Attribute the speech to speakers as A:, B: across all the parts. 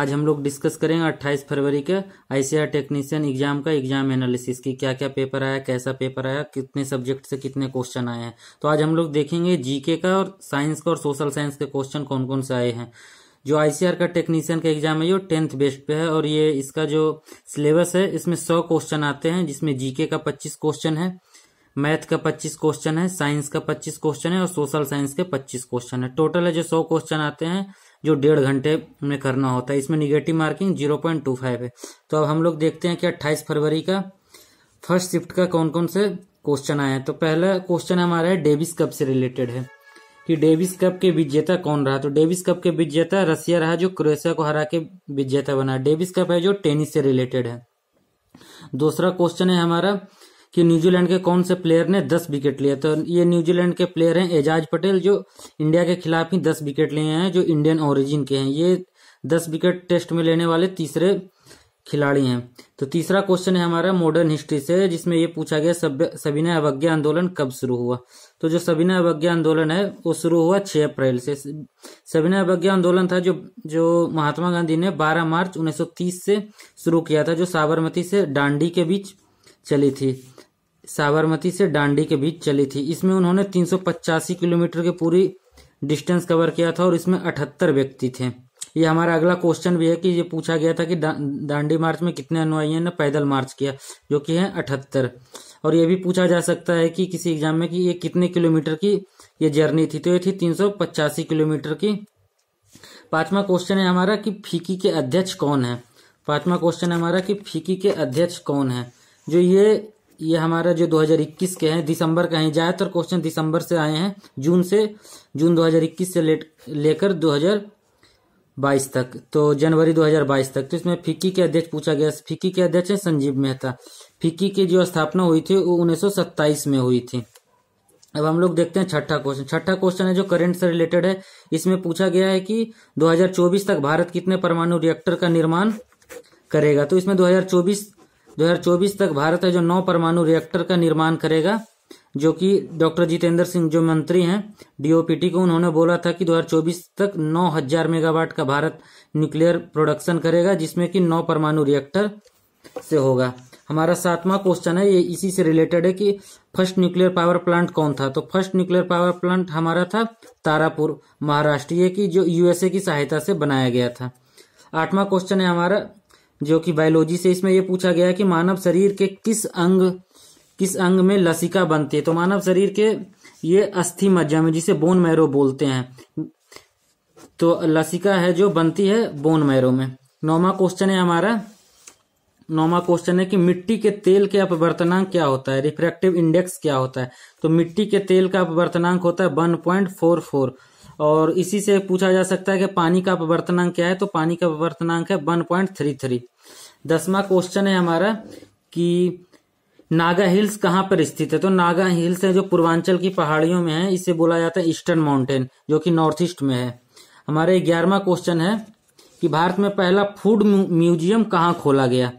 A: आज हम लोग डिस्कस करेंगे 28 फरवरी के आईसीआर टेक्नीशियन एग्जाम का एग्जाम एनालिसिस की क्या क्या पेपर आया कैसा पेपर आया कितने सब्जेक्ट से कितने क्वेश्चन आए हैं तो आज हम लोग देखेंगे जीके का और साइंस का और सोशल साइंस के क्वेश्चन कौन कौन से आए हैं जो आईसीआर का टेक्नीशियन का एग्जाम है ये टेंथ बेस्ट पे है और ये इसका जो सिलेबस है इसमें सौ क्वेश्चन आते हैं जिसमें जीके का पच्चीस क्वेश्चन है मैथ का पच्चीस क्वेश्चन है साइंस का पच्चीस क्वेश्चन है और सोशल साइंस के पच्चीस क्वेश्चन है टोटल है जो सौ क्वेश्चन आते हैं जो डेढ़ घंटे में करना होता है इसमें negative marking zero point two five है तो अब हम लोग देखते हैं कि अट्ठाईस फरवरी का फर्स्ट शिफ्ट का कौन कौन से क्वेश्चन आए हैं तो पहला क्वेश्चन हमारा है डेविस कप से रिलेटेड है कि डेविस कप के विजेता कौन रहा तो डेविस कप के विजेता रसिया रहा जो क्रोएशिया को हरा के विजेता बना डेविस कप है जो टेनिस से रिलेटेड है दूसरा क्वेश्चन है हमारा कि न्यूजीलैंड के कौन से प्लेयर ने दस विकेट लिए तो ये न्यूजीलैंड के प्लेयर हैं एजाज पटेल जो इंडिया के खिलाफ ही दस विकेट लिए हैं जो इंडियन ओरिजिन के हैं ये दस विकेट टेस्ट में लेने वाले तीसरे खिलाड़ी हैं तो तीसरा क्वेश्चन है हमारा मॉडर्न हिस्ट्री से जिसमें ये पूछा गया सब सविनय अवज्ञा आंदोलन कब शुरू हुआ तो जो सविनय अवज्ञा आंदोलन है वो शुरू हुआ 6 अप्रैल से सविनय अवज्ञा आंदोलन था जो जो महात्मा गांधी ने 12 मार्च 1930 से शुरू किया था जो साबरमती से डांडी के बीच चली थी साबरमती से डांडी के बीच चली थी इसमें उन्होंने तीन किलोमीटर के पूरी डिस्टेंस कवर किया था और इसमें अठहत्तर व्यक्ति थे ये हमारा अगला क्वेश्चन भी है कि ये पूछा गया था कि दांडी मार्च में कितने अनुयायियों ने पैदल मार्च किया जो कि है अठहत्तर और ये भी पूछा जा सकता है कि किसी एग्जाम में कि ये कितने किलोमीटर की ये जर्नी थी तो ये थी तीन किलोमीटर की पांचवा क्वेश्चन है हमारा कि फीकी के अध्यक्ष कौन है पांचवा क्वेश्चन है हमारा कि फीकी के अध्यक्ष कौन है जो ये ये हमारा जो 2021 के हैं दिसंबर का है ज़्यादातर क्वेश्चन दिसंबर से आए हैं जून से जून 2021 से लेट लेकर 2022 तक तो जनवरी 2022 तक तो इसमें फिक्की के अध्यक्ष पूछा गया फिक्की के अध्यक्ष है संजीव मेहता फिक्की की जो स्थापना हुई थी वो उन्नीस में हुई थी अब हम लोग देखते हैं छठा क्वेश्चन छठा क्वेश्चन है जो करंट से रिलेटेड है इसमें पूछा गया है कि 2024 तक भारत कितने परमाणु रिएक्टर का निर्माण करेगा तो इसमें 2024 तक भारत है जो नौ परमाणु रिएक्टर का निर्माण करेगा जो कि डॉक्टर जितेंद्र सिंह जो मंत्री हैं डीओपीटी को उन्होंने बोला था कि 2024 तक 9000 मेगावाट का भारत न्यूक्लियर प्रोडक्शन करेगा जिसमें कि नौ परमाणु रिएक्टर से होगा हमारा सातवां क्वेश्चन है ये इसी से रिलेटेड है कि फर्स्ट न्यूक्लियर पावर प्लांट कौन था तो फर्स्ट न्यूक्लियर पावर प्लांट हमारा था तारापुर महाराष्ट्र ये जो यूएसए की सहायता से बनाया गया था आठवां क्वेश्चन है हमारा जो कि बायोलॉजी से इसमें यह पूछा गया है कि मानव शरीर के किस अंग किस अंग में लसिका बनती है तो मानव शरीर के ये अस्थि मज्जा में जिसे बोन मैरो बोलते हैं तो लसिका है जो बनती है बोन मैरो में नौवा क्वेश्चन है हमारा नौवा क्वेश्चन है कि मिट्टी के तेल के अपवर्तनांक क्या होता है रिफ्रैक्टिव इंडेक्स क्या होता है तो मिट्टी के तेल का अपवर्तनांक होता है वन पॉइंट फोर फोर और इसी से पूछा जा सकता है कि पानी का अपवर्तनांक क्या है तो पानी का अपवर्तनांक है वन पॉइंट थ्री थ्री दसवा क्वेश्चन है हमारा कि नागा हिल्स कहाँ पर स्थित है तो नागा हिल्स है जो पूर्वांचल की पहाड़ियों में है इसे बोला जाता है ईस्टर्न माउंटेन जो कि नॉर्थ ईस्ट में है हमारे ग्यारहवा क्वेश्चन है कि भारत में पहला फूड म्यूजियम कहाँ खोला गया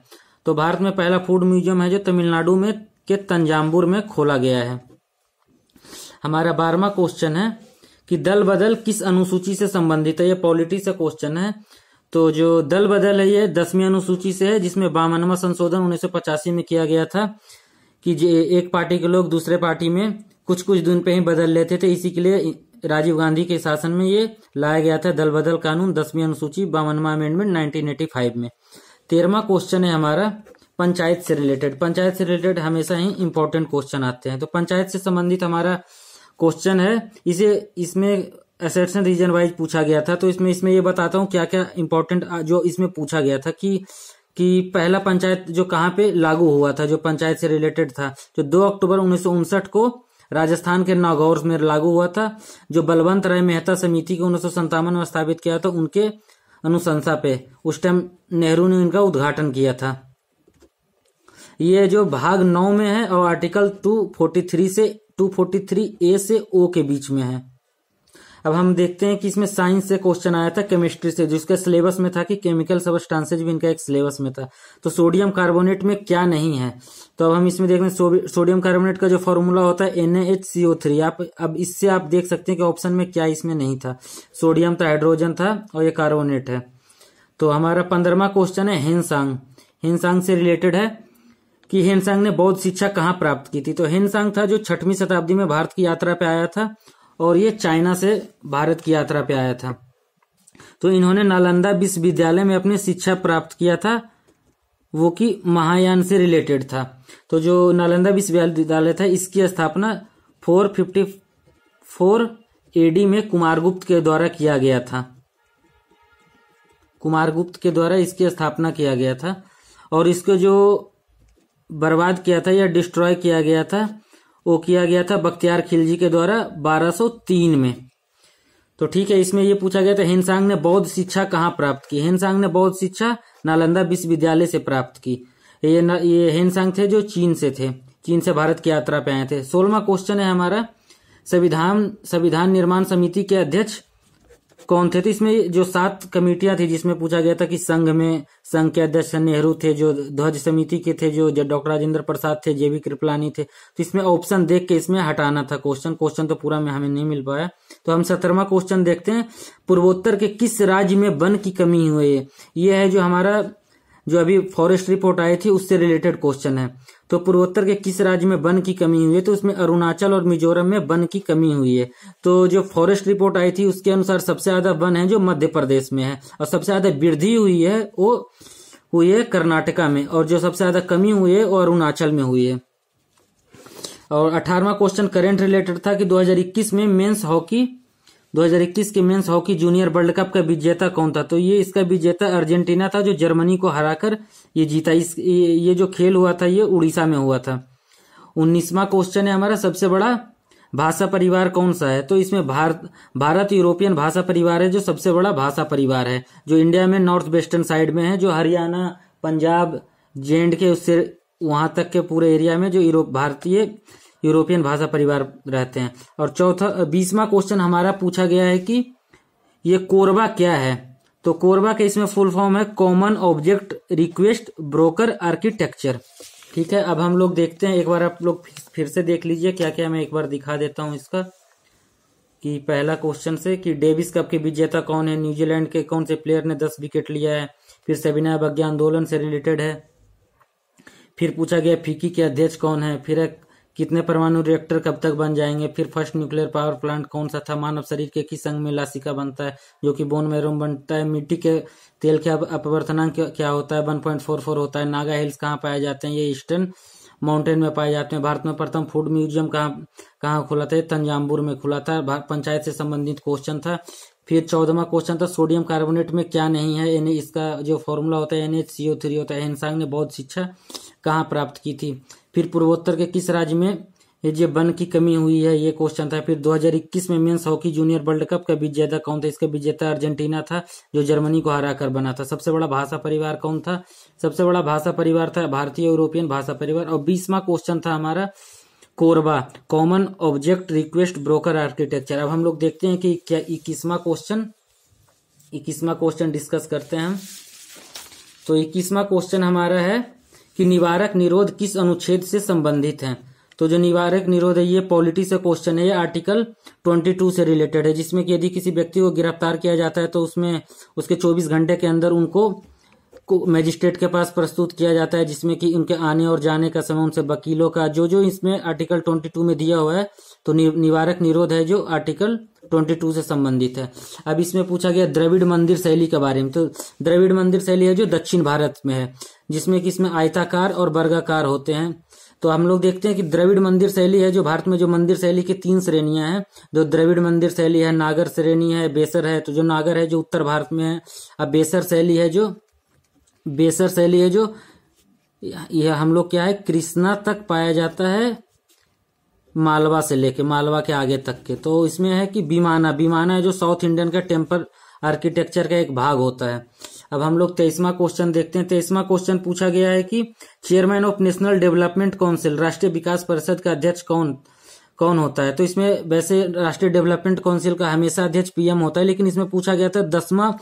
A: तो भारत में पहला फूड म्यूजियम है जो तमिलनाडु में के तंजाम्बुर में खोला गया है हमारा बारहवा क्वेश्चन है कि दल बदल किस अनुसूची से संबंधित है यह पॉलिटी से क्वेश्चन है तो जो दल बदल है ये दसवीं अनुसूची से है जिसमें बामनमा संशोधन उन्नीस में किया गया था कि एक पार्टी के लोग दूसरे पार्टी में कुछ कुछ दिन पे ही बदल लेते थे इसी के लिए राजीव गांधी के शासन में ये लाया गया था दल बदल कानून दसवीं अनुसूची बावनवा अमेंडमेंट नाइनटीन में तेरहवा क्वेश्चन है हमारा पंचायत से रिलेटेड पंचायत से रिलेटेड हमेशा ही इंपॉर्टेंट क्वेश्चन आते हैं तो पंचायत से संबंधित हमारा क्वेश्चन है इसे इसमें एसेप्शन रीजन वाइज पूछा गया था तो इसमें इसमें ये बताता हूँ क्या क्या इंपॉर्टेंट जो इसमें पूछा गया था कि कि पहला पंचायत जो कहाँ पे लागू हुआ था जो पंचायत से रिलेटेड था जो 2 अक्टूबर उन्नीस को राजस्थान के नागौर में लागू हुआ था जो बलवंत राय मेहता समिति को उन्नीस में स्थापित किया था उनके अनुशंसा पे उस टाइम नेहरू ने इनका उद्घाटन किया था ये जो भाग नौ में है और आर्टिकल टू फोर्टी थ्री से 243 ए से ओ के बीच में है अब हम देखते हैं कि इसमें साइंस से क्वेश्चन आया था केमिस्ट्री से जिसका सिलेबस में था कि केमिकल सबस्टांसेज भी इनका एक सिलेबस में था तो सोडियम कार्बोनेट में क्या नहीं है तो अब हम इसमें देखते हैं सोडियम कार्बोनेट का जो फॉर्मूला होता है N H C O three आप अब इससे आप देख सकते हैं कि ऑप्शन में क्या इसमें नहीं था सोडियम था तो हाइड्रोजन था और ये कार्बोनेट है तो हमारा पंद्रहवा क्वेश्चन है हिंसांग हिंसांग से रिलेटेड है कि हेनसांग ने बौद्ध शिक्षा कहाँ प्राप्त की थी तो हेनसांग था जो छठवीं शताब्दी में भारत की यात्रा पे आया था और ये चाइना से भारत की यात्रा पे आया था तो इन्होंने नालंदा विश्वविद्यालय में अपनी शिक्षा प्राप्त किया था वो कि महायान से रिलेटेड था तो जो नालंदा विश्वविद्यालय था इसकी स्थापना फोर फिफ्टी फोर एडी में कुमारगुप्त के द्वारा किया गया था कुमारगुप्त के द्वारा इसकी स्थापना किया गया था और इसके जो बर्बाद किया था या डिस्ट्रॉय किया गया था वो किया गया था बख्तियार खिलजी के द्वारा 1203 में तो ठीक है इसमें ये पूछा गया था हेनसांग ने बौद्ध शिक्षा कहाँ प्राप्त की हेनसांग ने बौद्ध शिक्षा नालंदा विश्वविद्यालय से प्राप्त की ये न, ये हेनसांग थे जो चीन से थे चीन से भारत की यात्रा पे आए थे सोलवा क्वेश्चन है हमारा संविधान संविधान निर्माण समिति के अध्यक्ष कौन थे तो इसमें जो सात कमेटियां थी जिसमें पूछा गया था कि संघ में संघ के अध्यक्ष नेहरू थे जो ध्वज समिति के थे जो डॉक्टर राजेंद्र प्रसाद थे जेबी कृपलानी थे तो इसमें ऑप्शन देख के इसमें हटाना था क्वेश्चन क्वेश्चन तो पूरा में हमें नहीं मिल पाया तो हम सत्रहवा क्वेश्चन देखते हैं पूर्वोत्तर के किस राज्य में वन की कमी हुई है यह है जो हमारा जो अभी फॉरेस्ट रिपोर्ट आई थी उससे रिलेटेड क्वेश्चन है तो पूर्वोत्तर के किस राज्य में वन की कमी हुई है तो उसमें अरुणाचल और मिजोरम में वन की कमी हुई है तो जो फॉरेस्ट रिपोर्ट आई थी उसके अनुसार सबसे ज्यादा वन है जो मध्य प्रदेश में है और सबसे ज्यादा वृद्धि हुई है वो हुई है कर्नाटका में और जो सबसे ज्यादा कमी हुई है वो अरुणाचल में हुई है और अठारवा क्वेश्चन करेंट रिलेटेड था कि 2021 में मेंस हॉकी 2021 के men's hockey junior world cup का विजेता कौन था तो ये इसका विजेता अर्जेंटीना था जो जर्मनी को हराकर ये जीता इस ये जो खेल हुआ था ये उड़ीसा में हुआ था उन्नीसवा क्वेश्चन है हमारा सबसे बड़ा भाषा परिवार कौन सा है तो इसमें भारत भारत यूरोपियन भाषा परिवार है जो सबसे बड़ा भाषा परिवार है जो इंडिया में नॉर्थ वेस्टर्न साइड में है जो हरियाणा पंजाब जे के उससे वहां तक के पूरे एरिया में जो यूरोप भारतीय यूरोपियन भाषा परिवार रहते हैं और चौथा बीसवा क्वेश्चन हमारा पूछा गया है कि ये कोरबा क्या है तो कोरबा के इसमें फुल फॉर्म है common object request broker architecture ठीक है अब हम लोग देखते हैं एक बार आप लोग फिर से देख लीजिए क्या क्या मैं एक बार दिखा देता हूं इसका कि पहला क्वेश्चन से कि डेविस कप के विजेता कौन है न्यूजीलैंड के कौन से प्लेयर ने दस विकेट लिया है फिर से बग्ञा आंदोलन से रिलेटेड है फिर पूछा गया फीकी के अध्यक्ष कौन है फिर एक कितने परमाणु रिएक्टर कब तक बन जाएंगे फिर फर्स्ट न्यूक्लियर पावर प्लांट कौन सा था मानव शरीर के किस अंग में लासिका बनता है जो कि बोन मैरोम बनता है मिट्टी के तेल के अपवर्तना क्या होता है वन पॉइंट फोर फोर होता है नागा हिल्स कहाँ पाए जाते हैं ये ईस्टर्न माउंटेन में पाए जाते हैं भारत में प्रथम फूड म्यूजियम कहाँ कहाँ खुला था तंजामपुर में खुला था पंचायत से संबंधित क्वेश्चन था फिर चौदहवा क्वेश्चन था सोडियम कार्बोनेट में क्या नहीं है इसका जो फॉर्मूला होता है N H C O three होता है हेनसांग ने बौद्ध शिक्षा कहाँ प्राप्त की थी फिर पूर्वोत्तर के किस राज्य में ये बन की कमी हुई है ये क्वेश्चन था फिर 2021 में men's hockey junior world cup का विजेता कौन था इसका विजेता अर्जेंटीना था जो जर्मनी को हरा कर बना था सबसे बड़ा भाषा परिवार कौन था सबसे बड़ा भाषा परिवार था भारतीय यूरोपियन भाषा परिवार और बीसवा क्वेश्चन था हमारा CORBA common object request broker architecture अब हम लोग देखते हैं कि क्या इक्कीसवा क्वेश्चन इक्कीसवा क्वेश्चन डिस्कस करते हैं हम तो इक्कीसवा क्वेश्चन हमारा है कि निवारक निरोध किस अनुच्छेद से संबंधित है तो जो निवारक निरोध है ये पॉलिटी से क्वेश्चन है ये आर्टिकल 22 से रिलेटेड है जिसमें कि यदि किसी व्यक्ति को गिरफ्तार किया जाता है तो उसमें उसके 24 घंटे के अंदर उनको को मजिस्ट्रेट के पास प्रस्तुत किया जाता है जिसमें कि उनके आने और जाने का समय उनसे वकीलों का जो जो इसमें आर्टिकल 22 में दिया हुआ है तो निवारक निरोध है जो आर्टिकल 22 से संबंधित है अब इसमें पूछा गया द्रविड़ मंदिर शैली के बारे में तो द्रविड़ मंदिर शैली है जो दक्षिण भारत में है जिसमें कि इसमें आयताकार और वर्गाकार होते हैं तो हम लोग देखते हैं कि द्रविड़ मंदिर शैली है जो भारत में जो मंदिर शैली की तीन श्रेणियां हैं जो द्रविड़ मंदिर शैली है नागर श्रेणी है बेसर है तो जो नागर है जो उत्तर भारत में है अब बेसर शैली है जो बेसर शैली है जो यह हम लोग क्या है कृष्णा तक पाया जाता है मालवा से लेके मालवा के आगे तक के तो इसमें है कि बीमाना बीमाना है जो साउथ इंडियन का टेम्पल आर्किटेक्चर का एक भाग होता है अब हम लोग तेईसवा क्वेश्चन देखते हैं तेईसवा क्वेश्चन पूछा गया है कि chairman of national development council राष्ट्रीय विकास परिषद का अध्यक्ष कौन कौन होता है तो इसमें वैसे राष्ट्रीय डेवलपमेंट काउंसिल का हमेशा अध्यक्ष पीएम होता है लेकिन इसमें पूछा गया था दसवा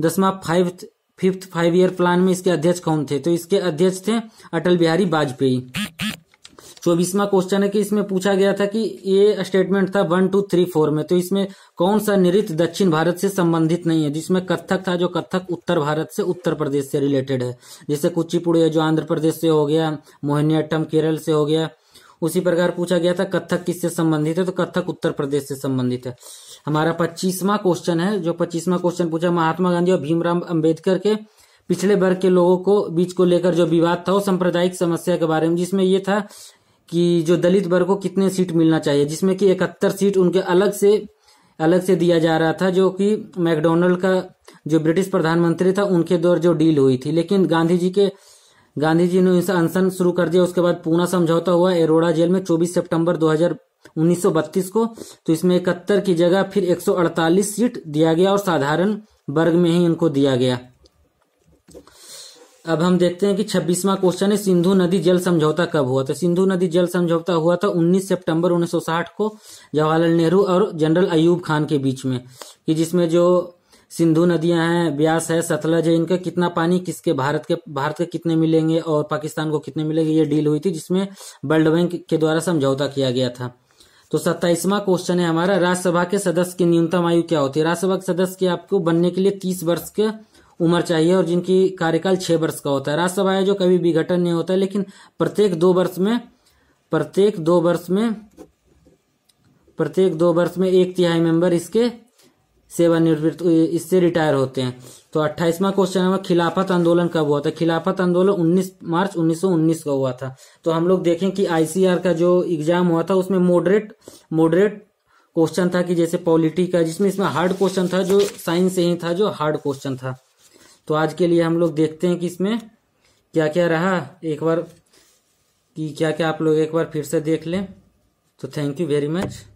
A: दसवा five fifth five year plan में इसके अध्यक्ष कौन थे तो इसके अध्यक्ष थे अटल बिहारी वाजपेयी चौबीसवा क्वेश्चन है कि इसमें पूछा गया था कि ये स्टेटमेंट था वन टू थ्री फोर में तो इसमें कौन सा नृत्य दक्षिण भारत से संबंधित नहीं है जिसमें कथक था जो कथक उत्तर भारत से उत्तर प्रदेश से रिलेटेड है जैसे कुचिपुड़ी है जो आंध्र प्रदेश से हो गया मोहिनीअट्टम केरल से हो गया उसी प्रकार पूछा गया था कथक किससे संबंधित है तो कथक उत्तर प्रदेश से संबंधित है हमारा पच्चीसवा क्वेश्चन है जो पच्चीसवा क्वेश्चन पूछा महात्मा गांधी और भीमराव अंबेडकर के पिछले वर्ग के लोगों को बीच को लेकर जो विवाद था वो सांप्रदायिक समस्या के बारे में जिसमें ये था कि जो दलित वर्ग को कितने सीट मिलना चाहिए जिसमें कि इकहत्तर सीट उनके अलग से अलग से दिया जा रहा था जो कि मैकडोनल्ड का जो ब्रिटिश प्रधानमंत्री था उनके दौर जो डील हुई थी लेकिन गांधी जी के गांधी जी ने अनशन शुरू कर दिया उसके बाद पूना समझौता हुआ एरोड़ा जेल में 24 सितंबर 1932 को तो इसमें इकहत्तर की जगह फिर 148 सीट दिया गया और साधारण वर्ग में ही इनको दिया गया अब हम देखते हैं कि 26वां क्वेश्चन है सिंधु नदी जल समझौता कब हुआ था तो सिंधु नदी जल समझौता हुआ था 19 सितंबर 1960 को जवाहरलाल नेहरू और जनरल अयूब खान के बीच में कि जिसमें जो सिंधु नदियां हैं ब्यास है सतलज है इनका कितना पानी किसके भारत के भारत के कितने मिलेंगे और पाकिस्तान को कितने मिलेंगे ये डील हुई थी जिसमें वर्ल्ड बैंक के द्वारा समझौता किया गया था तो सत्ताईसवा क्वेश्चन है हमारा राज्यसभा के सदस्य की न्यूनतम आयु क्या होती है राज्यसभा के सदस्य की आपको बनने के लिए तीस वर्ष के उम्र चाहिए और जिनकी कार्यकाल छह वर्ष का होता है राज्यसभा है जो कभी विघटन नहीं होता है लेकिन प्रत्येक दो वर्ष में प्रत्येक दो वर्ष में प्रत्येक दो वर्ष में एक तिहाई मेंबर इसके सेवानिवृत्त इससे रिटायर होते हैं तो अट्ठाईसवा क्वेश्चन है खिलाफत आंदोलन कब हुआ था खिलाफत आंदोलन 19 मार्च 1919 का हुआ था तो हम लोग देखें कि आईसीआर का जो एग्जाम हुआ था उसमें मॉडरेट मॉडरेट क्वेश्चन था कि जैसे पॉलिटी का जिसमें इसमें हार्ड क्वेश्चन था जो साइंस से ही था जो हार्ड क्वेश्चन था तो आज के लिए हम लोग देखते हैं कि इसमें क्या क्या रहा एक बार कि क्या क्या आप लोग एक बार फिर से देख लें तो थैंक यू वेरी मच